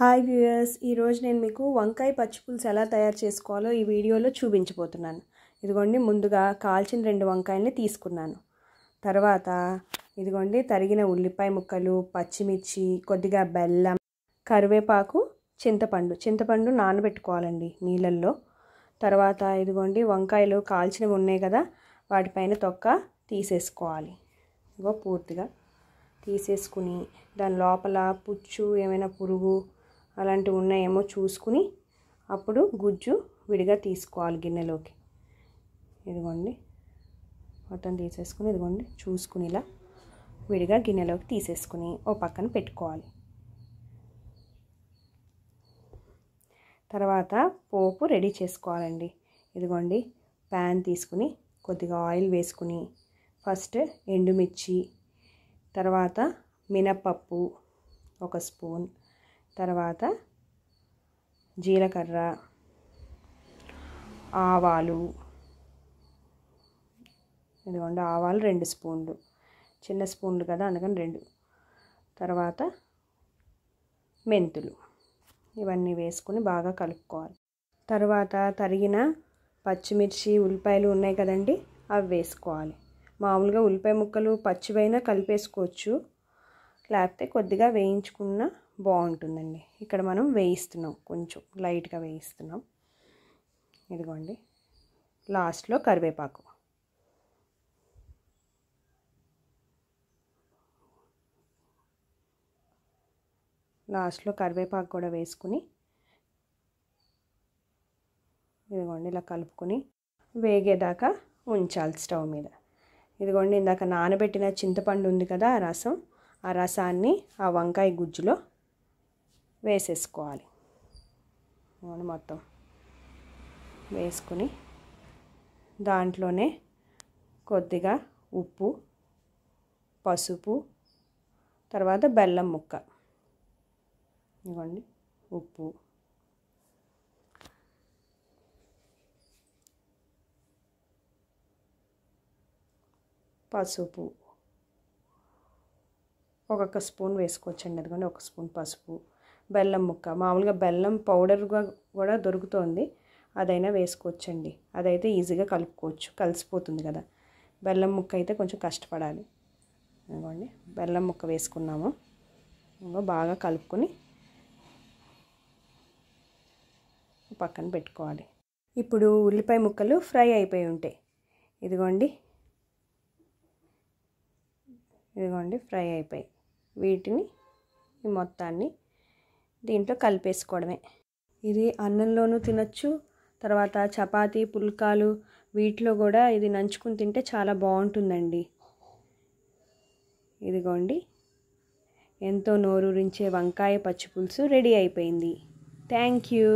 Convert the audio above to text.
hi viewers ఈరోజు నేను మీకు వంకాయ పచ్చిపులుసు ఎలా తయారు చేసుకోవాలో ఈ వీడియోలో చూపించబోతున్నాను ఇదిగోండి ముందుగా కాల్చిన రెండు వంకాయల్ని తీసుకున్నాను తర్వాత ఇదిగోండి తరిగిన ఉల్లిపాయ ముక్కలు పచ్చిమిర్చి కొద్దిగా బెల్లం కరివేపాకు చింతపండు చింతపండు నానబెట్టుకోవాలండి నీళ్ళల్లో తర్వాత ఇదిగోండి వంకాయలు కాల్చినవి ఉన్నాయి కదా వాటిపైన తొక్క తీసేసుకోవాలి ఇగో పూర్తిగా తీసేసుకుని దాని లోపల పుచ్చు ఏమైనా పురుగు అలాంటివి ఉన్నాయేమో చూసుకుని అప్పుడు గుజ్జు విడిగా తీసుకోవాలి గిన్నెలోకి ఇదిగోండి మొత్తం తీసేసుకుని ఇదిగోండి చూసుకుని ఇలా విడిగా గిన్నెలోకి తీసేసుకుని ఓ పక్కన పెట్టుకోవాలి తర్వాత పోపు రెడీ చేసుకోవాలండి ఇదిగోండి ప్యాన్ తీసుకుని కొద్దిగా ఆయిల్ వేసుకుని ఫస్ట్ ఎండుమిర్చి తర్వాత మినపప్పు ఒక స్పూన్ తర్వాత జీలకర్ర ఆవాలు ఇదిగోండి ఆవాలు రెండు స్పూన్లు చిన్న స్పూన్లు కదా అందుకని రెండు తర్వాత మెంతులు ఇవన్నీ వేసుకుని బాగా కలుపుకోవాలి తర్వాత తరిగిన పచ్చిమిర్చి ఉల్లిపాయలు ఉన్నాయి కదండి అవి వేసుకోవాలి మామూలుగా ఉల్లిపాయ ముక్కలు పచ్చివైనా కలిపేసుకోవచ్చు లేకపోతే కొద్దిగా వేయించుకున్న బాగుంటుందండి ఇక్కడ మనం వేయిస్తున్నాం కొంచెం లైట్గా వేయిస్తున్నాం ఇదిగోండి లాస్ట్లో కరివేపాకు లాస్ట్లో కరివేపాకు కూడా వేసుకుని ఇదిగోండి ఇలా కలుపుకొని వేగేదాకా ఉంచాలి స్టవ్ మీద ఇదిగోండి ఇందాక నానబెట్టిన చింతపండు ఉంది కదా ఆ రసం ఆ రసాన్ని ఆ వంకాయ గుజ్జులో వేసేసుకోవాలి మొత్తం వేసుకుని దాంట్లోనే కొద్దిగా ఉప్పు పసుపు తర్వాత బెల్లం ముక్క ఇవ్వండి ఉప్పు పసుపు ఒక్కొక్క స్పూన్ వేసుకోవచ్చండి అదిగోండి ఒక స్పూన్ పసుపు బెల్లం ముక్క మామూలుగా బెల్లం పౌడర్గా కూడా దొరుకుతోంది అదైనా వేసుకోవచ్చండి అదైతే ఈజీగా కలుపుకోవచ్చు కలిసిపోతుంది కదా బెల్లం ముక్క అయితే కొంచెం కష్టపడాలి ఇదిగోండి బెల్లం ముక్క వేసుకున్నాము ఇంకో బాగా కలుపుకొని పక్కన పెట్టుకోవాలి ఇప్పుడు ఉల్లిపాయ ముక్కలు ఫ్రై అయిపోయి ఉంటాయి ఇదిగోండి ఇదిగోండి ఫ్రై అయిపోయి వీటిని ఈ మొత్తాన్ని దీంట్లో కలిపేసుకోవడమే ఇది అన్నంలోనూ తినచ్చు తర్వాత చపాతీ పుల్కాలు వీటిలో కూడా ఇది నంచుకుని తింటే చాలా బాగుంటుందండి ఇదిగోండి ఎంతో నోరూరించే వంకాయ పచ్చి పులుసు రెడీ అయిపోయింది థ్యాంక్ యూ